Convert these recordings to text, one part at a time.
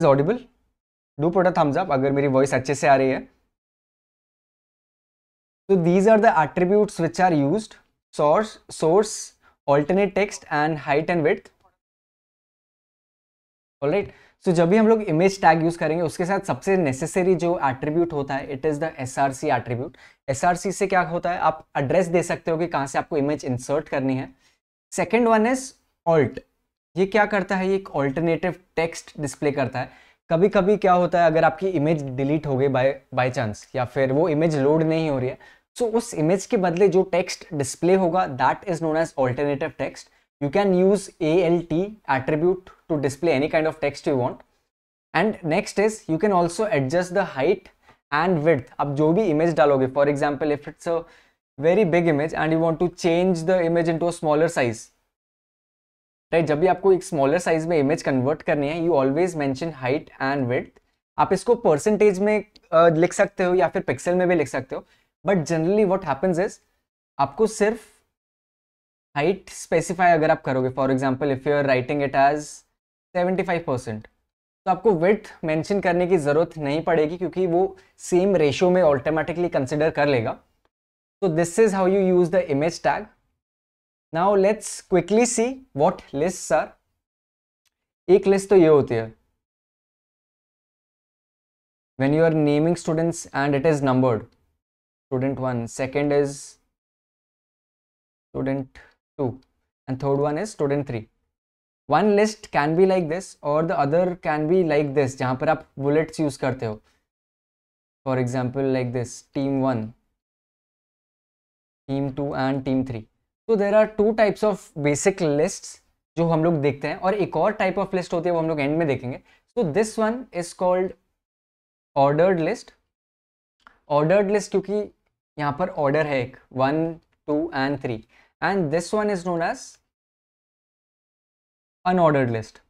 Is audible do put thumbs up अगर मेरी voice अच्छे से आ रही है तो these are the attribute which are use source source alternate text and height and width right so जब भी हम लोग इमेज टैग यूज करेंगे उसके साथ सबसे नेसेसरी जो एट्रीब्यूट होता है it is the S R C attribute S R C से क्या होता है आप एड्रेस दे सकते हो कि कहाँ से आपको इमेज इंसर्ट करनी है सेकेंड वन इज ऑल्ट ये क्या करता है ये एक ऑल्टरनेटिव टेक्स्ट डिस्प्ले करता है कभी कभी क्या होता है अगर आपकी इमेज डिलीट हो गई बाय बाय चांस या फिर वो इमेज लोड नहीं हो रही है सो so, उस इमेज के बदले जो टेक्स्ट डिस्प्ले होगा that is known as alternative text you can use A L T attribute to display any kind of text you want and next is you can also adjust the height and width आप जो भी image डालोगे for example if it's a very big image and you want to change the image into a smaller size right जब भी आपको एक smaller size में image convert करनी है you always mention height and width आप इसको percentage में लिख सकते हो या फिर पिक्सल में भी लिख सकते हो but generally what happens is आपको सिर्फ हाइट स्पेसिफाई अगर आप करोगे for example if you are writing it as seventy five percent तो आपको विथ मेंशन करने की ज़रूरत नहीं पड़ेगी क्योंकि वो सेम रेशियो में ऑटोमेटिकली कंसिडर कर लेगा तो this is how you use the image tag now let's quickly see what list sir एक लिस्ट तो ये होती है when you are naming students and it is numbered student one second is student two and third one is student three one list can be like this और the other can be like this जहां पर आप bullets use करते हो for example like this team one team two and team three तो there are two types of basic list जो हम लोग देखते हैं और एक और टाइप ऑफ लिस्ट होती है वो हम लोग एंड में देखेंगे so this one is called ordered list ordered list क्योंकि यहाँ पर ऑर्डर है एक one two and three and this one is known as unordered list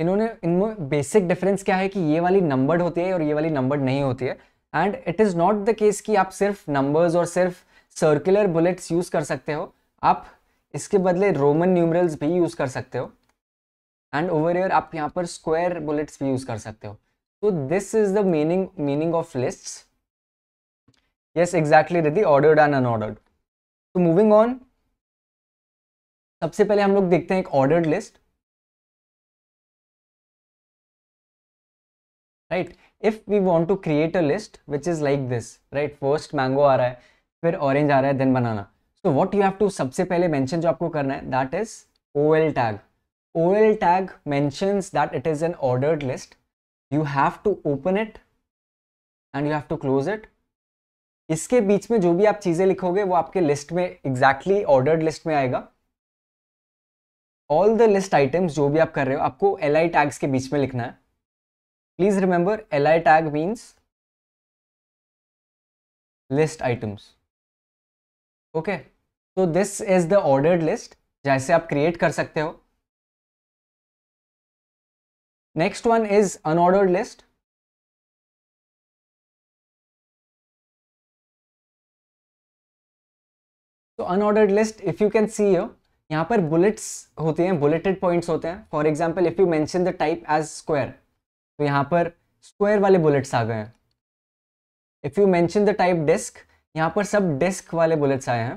इन्होंने इनमें बेसिक डिफरेंस क्या है कि ये वाली नंबर्ड होती है और ये वाली नंबर्ड नहीं होती है and it is not the case कि आप सिर्फ नंबर्स और सिर्फ सर्कुलर बुलेट्स यूज़ कर सकते हो आप इसके बदले रोमन न्यूमरल्स भी यूज़ कर सकते हो एंड ओवर ईयर आप यहाँ पर स्क्वायर बुलेट्स भी यूज़ कर सकते हो तो this is the meaning meaning of list yes exactly Riddhi ordered and unordered तो मूविंग ऑन सबसे पहले हम लोग देखते हैं एक ordered list right if we want to create a list which is like this right first mango आ रहा है फिर ऑरेंज आ रहा है then banana so what you have to सबसे पहले मैंशन जो आपको करना है that is O L tag O L tag mentions that it is an ordered list you have to open it and you have to close it इसके बीच में जो भी आप चीज़ें लिखोगे वो आपके लिस्ट में एग्जैक्टली ऑर्डर्ड लिस्ट में आएगा ऑल द लिस्ट आइटम्स जो भी आप कर रहे हो आपको एल आई टैग्स के बीच में लिखना है please remember L I tag means list items okay तो this is the ordered list जैसे आप क्रिएट कर सकते हो next one is unordered list तो unordered list if you can see you यहां पर बुलेट्स होते हैं बुलेटेड पॉइंट्स होते हैं for example if you mention the type as square तो यहां पर स्क्वायर वाले बुलेट्स आ गए हैं if you mention the type disc यहाँ पर सब डिस्क वाले बुलेट्स आए हैं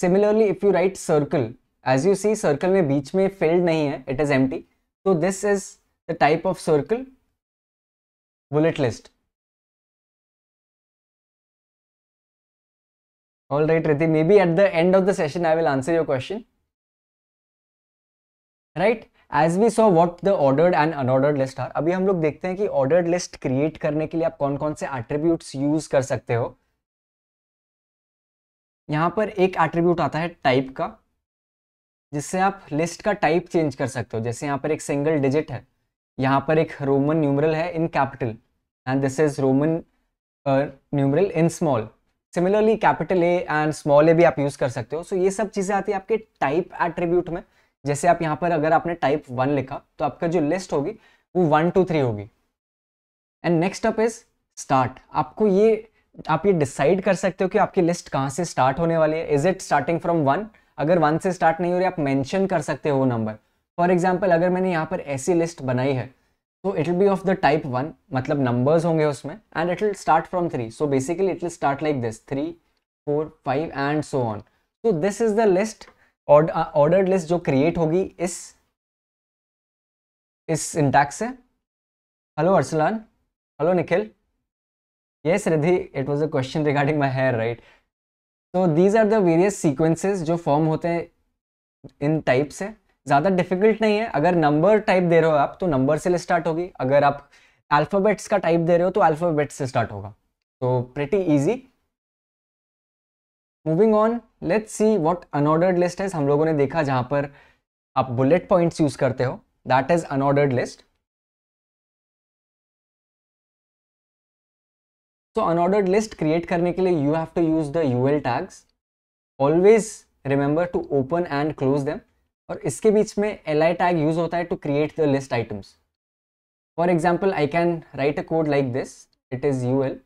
similarly if you write circle as you see circle में बीच में फिल्ड नहीं है इट इज एम्प्टी तो this is the type of circle bullet list All right, Riti. Maybe at the end of the session, I will answer your question. Right? As we saw what the ordered and unordered list are अभी हम लोग देखते हैं कि ordered list create करने के लिए आप कौन कौन से एट्रीब्यूट्स यूज कर सकते हो यहाँ पर एक एट्रीब्यूट आता है टाइप का जिससे आप लिस्ट का टाइप चेंज कर सकते हो जैसे यहाँ पर एक सिंगल डिजिट है यहाँ पर एक रोमन न्यूमरल है in capital and this is Roman numeral in small similarly capital A and small A भी आप यूज़ कर सकते हो सो so, ये सब चीज़ें आती है आपके टाइप एट्रीब्यूट में जैसे आप यहाँ पर अगर आपने टाइप वन लिखा तो आपका जो लिस्ट होगी वो वन टू थ्री होगी and next up is start आपको ये आप ये डिसाइड कर सकते हो कि आपकी लिस्ट कहाँ से स्टार्ट होने वाली है is it starting from one अगर वन से स्टार्ट नहीं हो रही आप मैंशन कर सकते हो वो नंबर फॉर एग्जाम्पल अगर मैंने यहाँ पर ऐसी लिस्ट बनाई है तो it will be of the type one मतलब नंबर्स होंगे उसमें and it will start from three so basically it will start like this three four five and so on so this is the list order list uh, जो create होगी इस इस syntax से hello Arsalan hello Nikhil yes Riddhi it was a question regarding my hair right तो these are the various sequences जो form होते हैं इन type से ज़्यादा डिफिकल्ट नहीं है अगर नंबर टाइप दे रहे हो आप तो नंबर से स्टार्ट होगी अगर आप अल्फ़ाबेट्स का टाइप दे रहे हो तो अल्फ़ाबेट से स्टार्ट होगा तो pretty easy moving on let's see what unordered list है हम लोगों ने देखा जहां पर आप बुलेट पॉइंट्स यूज करते हो that is unordered list so unordered list create करने के लिए you have to use the U L tags always remember to open and close them और इसके बीच में एल आई टैग यूज होता है to create the list items for example I can write a code like this it is U L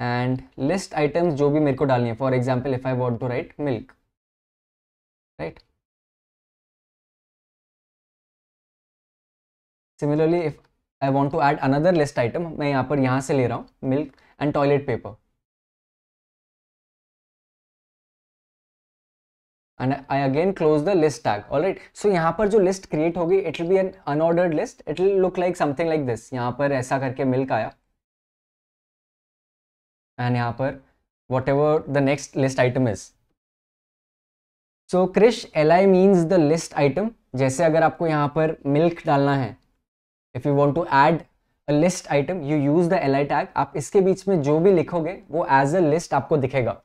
and list items जो भी मेरे को डालनी है for example if I want to write milk right similarly if I want to add another list item मैं यहाँ पर यहाँ से ले रहा हूँ milk and toilet paper and I again close the list all right सो यहाँ पर जो लिस्ट क्रिएट होगी it will be an unordered list it will look like something like this यहाँ पर ऐसा करके मिल्क आया एंड यहाँ पर whatever the next list item is so क्रिश L I means the list item जैसे अगर आपको यहाँ पर मिल्क डालना है if you want to add a list item you use the L I tag आप इसके बीच में जो भी लिखोगे वो एज अ लिस्ट आपको दिखेगा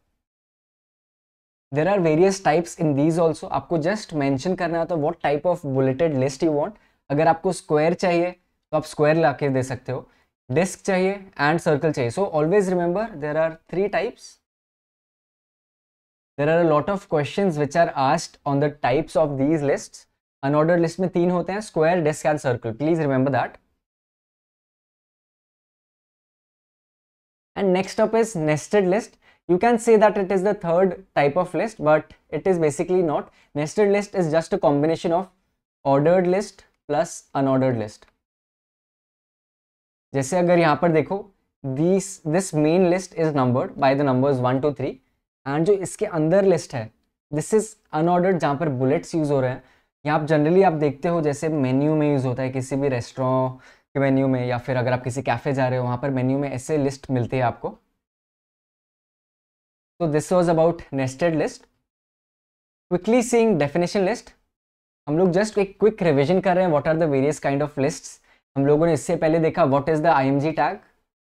there are various types in these also आपको जस्ट मैंशन करना है तो what type of bulleted list you want अगर आपको स्क्वायर चाहिए तो आप स्क्वायर ला दे सकते हो डिस्क चाहिए एंड सर्कल चाहिए so always remember there are three types there are lot of question which are asked on the types of these list unorder list में तीन होते हैं square disc and circle please remember that and next up is nested list you can say that it is the third type of list but it is basically not nested list is just a combination of ordered list plus unordered list जैसे अगर यहाँ पर देखो this this main list is numbered by the numbers one two three and जो इसके अंदर list है this is unordered जहाँ पर बुलेट्स यूज़ हो रहे हैं यहाँ आप जनरली आप देखते हो जैसे मेन्यू में यूज़ होता है किसी भी रेस्टोरेंट के मेन्यू में या फिर अगर आप किसी कैफ़े जा रहे हो वहाँ पर मेन्यू में ऐसे लिस्ट मिलती है आपको तो this was about nested list quickly seeing definition list हम लोग जस्ट एक क्विक रिविजन कर रहे हैं what are the various kind of lists हम लोगों ने इससे पहले देखा what is the I tag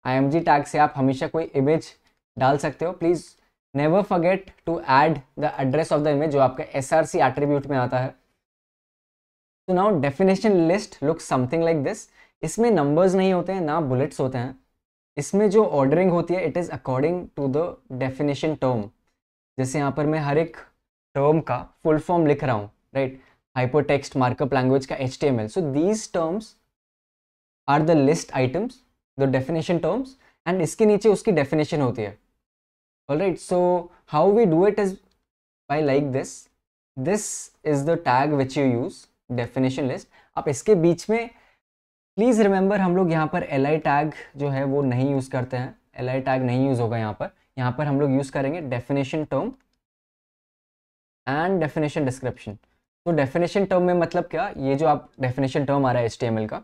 I tag से आप हमेशा कोई इमेज डाल सकते हो please never forget to add the address of the image जो आपके एस आर सी एट्रीब्यूट में आता है तो now definition list look something like this इसमें नंबर्स नहीं होते हैं ना बुलेट्स होते हैं इसमें जो ऑर्डरिंग होती है it is according to the definition term जैसे यहाँ पर मैं हर एक टर्म का फुल फॉर्म लिख रहा हूँ right hyper text markup language का H T M L so these terms are the list items the definition terms and इसके नीचे उसकी डेफिनेशन होती है all right so how we do it is by like this this is the tag which you use definition list आप इसके बीच में please remember हम लोग यहाँ पर एल आई टैग जो है वो नहीं यूज़ करते हैं एल आई टैग नहीं यूज़ होगा यहाँ पर यहाँ पर हम लोग यूज़ करेंगे definition term and definition description तो डेफिनेशन टर्म में मतलब क्या ये जो आप डेफिनेशन टर्म आ रहा है एच का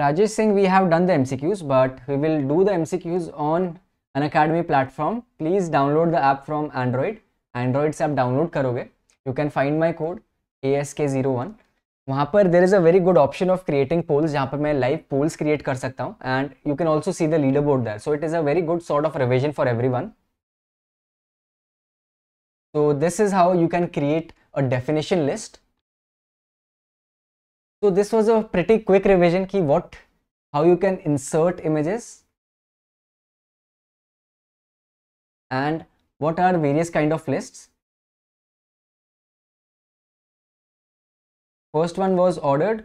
Rajesh Singh, we have done the MCQs, but we will do the MCQs on an academy platform. Please download the app from Android. Android से download karoge. You can find my code ASK01. वहाँ पर there is a very good option of creating polls जहाँ पर मैं live polls create कर सकता हूँ and you can also see the leader board there so it is a very good sort of revision for every one So this is how you can create a definition list So this was a pretty quick revision key what, how you can insert images and what are various kind of lists. First one was ordered,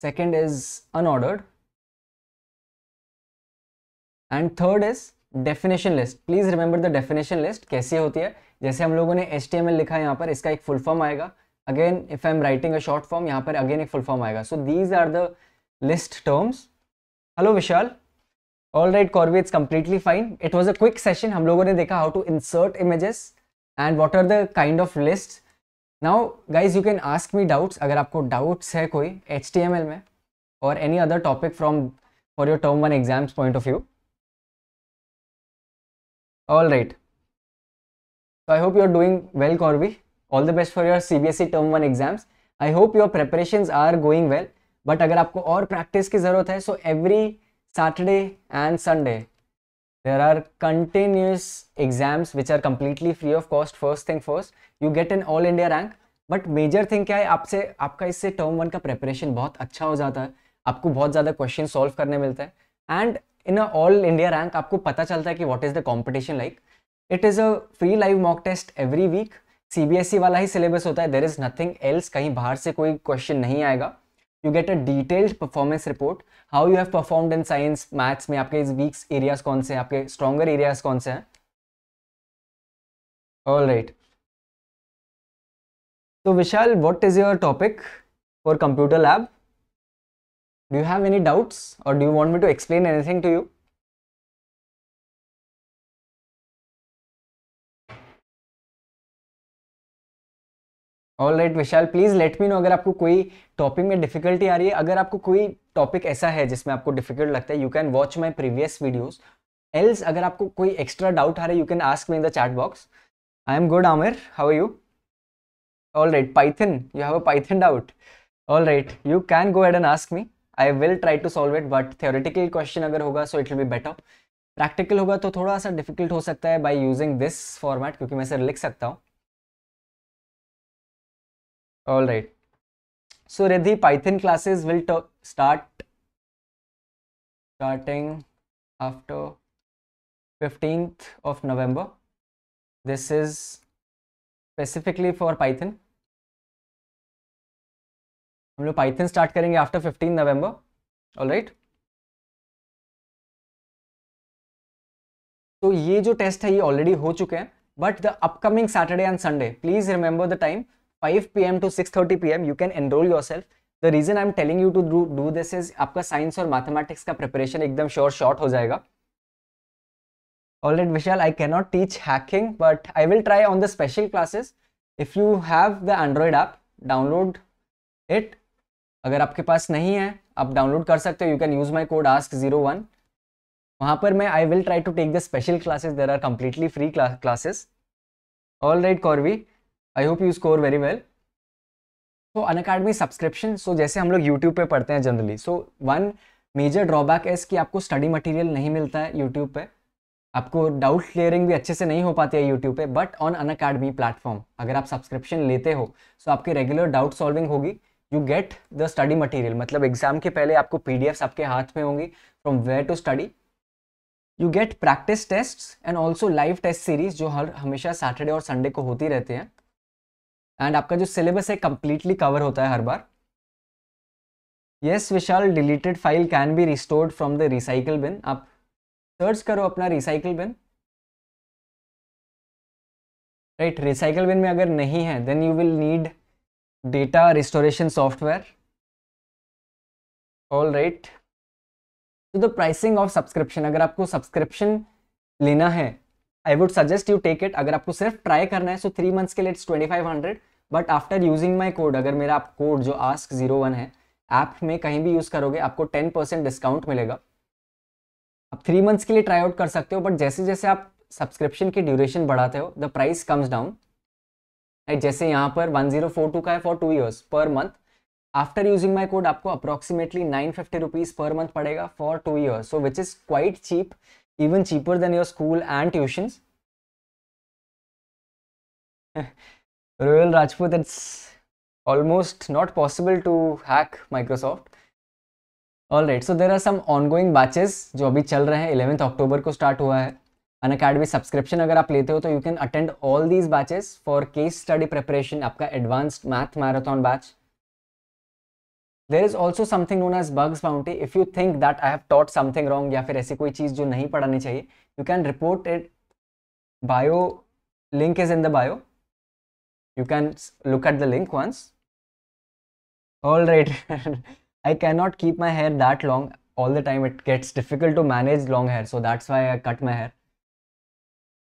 second is unordered and third is definition list please remember the definition list kaise hoti hai jaise hum लोगों ne html likha है यहाँ पर इसका एक full form आएगा again if I am writing a short form यहाँ पर again एक फुल फॉर्म आएगा so these are the list terms hello Vishal all right Kaurvi it's completely fine it was a quick session हम लोगों ने देखा how to insert images and what are the kind of list now guys you can ask me doubts अगर आपको doubts है कोई H T M L में और any other topic from for your term one exams point of view all right I hope you are doing well Kaurvi all the best for your C B S E term one exams I hope your preparation are going well but अगर आपको और practice की ज़रूरत है so every Saturday and Sunday there are continuous exams which are completely free of cost first thing first you get in all India rank but major thing क्या है आपसे आपका इससे टर्म वन का प्रेपरेशन बहुत अच्छा हो जाता है आपको बहुत ज़्यादा क्वेश्चन सॉल्व करने मिलते हैं and in a all India rank आपको पता चलता है कि what is the competition like it is a free live mock test every week CBSE e वाला ही सिलेबस होता है देर इज़ नथिंग एल्स कहीं बाहर से कोई क्वेश्चन नहीं आएगा you get a detailed performance report how you have perform in science maths में आपके वीक्स एरियाज कौन से हैं आपके स्ट्रॉगर एरियाज कौन से हैं ऑल राइट तो Vishal what is your topic for computer lab do have any doubts और do you want me to explain anything to you all right Vishal please let me know अगर आपको कोई टॉपिक में difficulty आ रही है अगर आपको कोई टॉपिक ऐसा है जिसमें आपको डिफिकल्ट लगता है you can watch my previous videos else अगर आपको कोई एक्स्ट्रा डाउट आ रहा है you can ask me in the chat box I am good Aamir how you all right Python you have a Python doubt all right you can go ahead and ask me I will try to solve it but theoretical question अगर होगा so it will be better practical होगा तो थोड़ा सा difficult हो सकता है by using this format क्योंकि मैं सर लिख सकता हूँ all right so redhi python classes will start starting after 15th of november this is specifically for python हम लोग पाइथन स्टार्ट करेंगे आफ्टर 15 नवंबर ऑल राइट तो ये जो टेस्ट है ये ऑलरेडी हो चुके हैं but the upcoming Saturday and Sunday please remember the time five P M to six thirty P M you can enroll yourself the reason I am telling you to do do this is आपका science और mathematics का preparation एकदम sure shot हो जाएगा all right Vishal I can not teach hacking but I will try on the special classes if you have the Android app download it अगर आपके पास नहीं है आप डाउनलोड कर सकते हो you can use my code ask zero one वहां पर मैं I will try to take the special classes there are completely free classes all right Kaurvi I hope you score very well so Unacademy subscription so जैसे हम लोग YouTube पे पढ़ते हैं generally so one major drawback is कि आपको study material नहीं मिलता है यूट्यूब पे आपको डाउट क्लियरिंग भी अच्छे से नहीं हो पाती है यूट्यूब पे but on Unacademy platform अगर आप सब्सक्रिप्शन लेते हो so आपकी रेगुलर डाउट सॉल्विंग होगी you get the study material मतलब एग्जाम के पहले आपको पी आपके हाथ में होंगी from where to study you get practice test and also live test series जो हर हमेशा सैटरडे और संडे को होती रहती हैं एंड आपका जो सिलेबस है कम्प्लीटली कवर होता है हर बार yes Vishal deleted file can be restored from the recycle bin आप सर्च करो अपना recycle bin right recycle bin में अगर नहीं है then you will need data restoration software all right तो द प्राइसिंग ऑफ सब्सक्रिप्शन अगर आपको सब्सक्रिप्शन लेना है I would suggest you take it अगर आपको सिर्फ ट्राई करना है सो थ्री मंथ्स के लिए it's twenty five hundred but after using my code अगर मेरा आप कोड जो आस्क जीरो वन है ऐप में कहीं भी यूज़ करोगे आपको टेन परसेंट डिस्काउंट मिलेगा आप थ्री मंथ्स के लिए ट्राई आउट कर सकते हो बट जैसे जैसे आप सब्सक्रिप्शन की ड्यूरेशन बढ़ाते हो the price comes down like जैसे यहाँ पर वन जीरो फोर टू का है for two years per month after using my code आपको approximately nine fifty rupees per month पड़ेगा for two years so which is quite cheap even cheaper than your school and tuition Royal Rajput, it's almost not possible to hack Microsoft. All right so there are some ongoing batches जो अभी चल रहे हैं eleventh October को start हुआ है अन Unacademy subscription अगर आप लेते हो तो you can attend all these batches for case study preparation आपका advanced math marathon batch there is also something known as bugs bounty if you think that i have taught something wrong ya fir aisi koi cheez jo nahi padhani chahiye you can report it bio link is in the bio you can look at the link once all right i cannot keep my hair that long all the time it gets difficult to manage long hair so that's why i cut my hair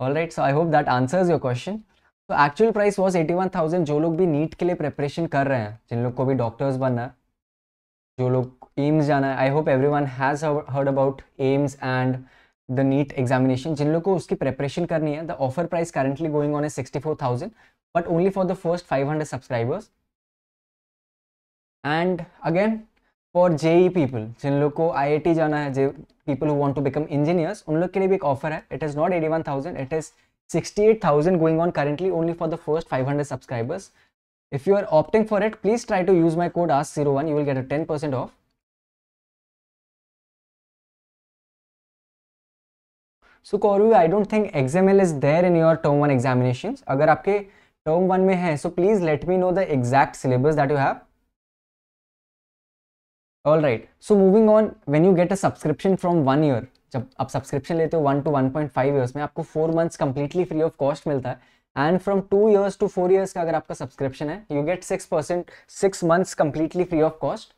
all right so i hope that answers your question so actual price was 81000 jo log bhi neat ke liye preparation kar rahe hain doctors जो लोग एम्स जाना है I hope every one has heard about AIIMS and the NEET examination जिन लोग को उसकी preparation करनी है the offer price currently going on a sixty four thousand but only for the first five hundred subscribers and again for ई people जिन लोग को आई आई टी जाना है जे people who want to become engineers उन लोग के लिए भी एक ऑफर है it is not eighty one thousand it is sixty eight thousand going on currently only for the first five hundred subscribers If you are opting for it, please try to use my code ASK01. You will get a 10% off. So Kaurvi I don't think XML is there in your term one examination अगर आपके term one में है so please let me know the exact syllabus that you have all right so moving on when you get a subscription from one year जब आप subscription लेते हो one to one point five years में आपको four months completely free of cost मिलता है and from to years to four years का अगर आपका सब्सक्रिप्शन है you get six percent six months completely free of cost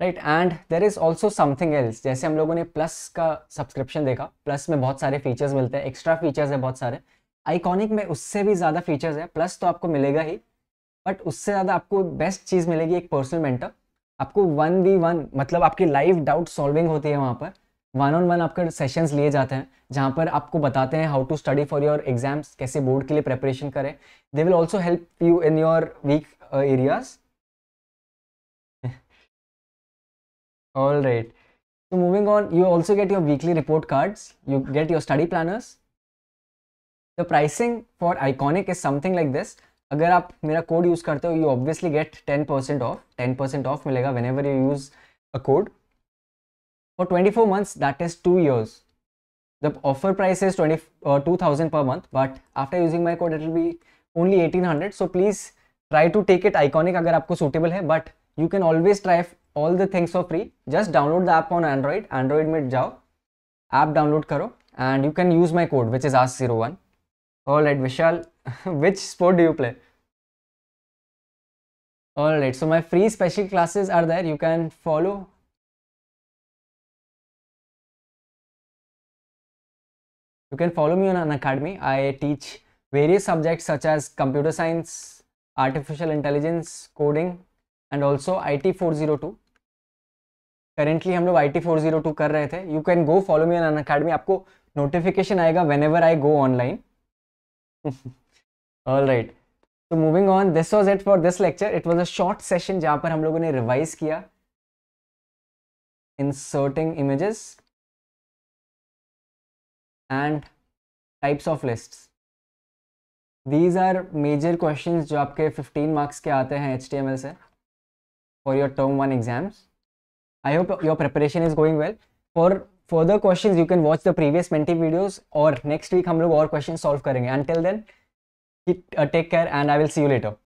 right and there is also something else जैसे हम लोगों ने प्लस का सब्सक्रिप्शन देखा प्लस में बहुत सारे फीचर्स मिलते हैं एक्स्ट्रा फीचर्स है बहुत सारे आइकॉनिक में उससे भी ज़्यादा फीचर्स है प्लस तो आपको मिलेगा ही बट उससे ज़्यादा आपको बेस्ट चीज़ मिलेगी एक पर्सनल मेंटर आपको वन वी वन मतलब आपकी लाइव डाउट सॉल्विंग होती है वहां पर वन ऑन वन आपके सेशंस लिए जाते हैं जहाँ पर आपको बताते हैं how to study for your exams कैसे बोर्ड के लिए प्रेपरेशन करें they will also help you in your weak areas all right so moving on you also get your weekly report cards you get your study planners the pricing for iconic is something like this अगर आप मेरा code use करते हो you obviously get percent off percent off मिलेगा whenever you use a code for 24 months that is 2 years the offer price is 20 uh, 2000 per month but after using my code it will be only 1800 so please try to take it iconic agar aapko suitable hai but you can always try all the things for free just download the app on android android mein jao app download karo and you can use my code which is R all right vishal which sport do you play all right so my free special classes are there you can follow you can follow me on an academy. I teach various subjects such as computer science, artificial intelligence, coding and also IT 402. Currently हम लोग I T four zero two कर रहे थे you can go follow me Unacademy आपको notification आएगा whenever I go online all right तो moving on this was it for this lecture it was a short session जहाँ पर हम लोगों ने रिवाइज किया inserting images and types of list these are major question जो आपके 15 marks के आते हैं एच से for your term one exams I hope your preparation is going well for further questions you can watch the previous मेंटी videos और next week हम लोग और क्वेश्चन सॉल्व करेंगे till then take care and I will see you letter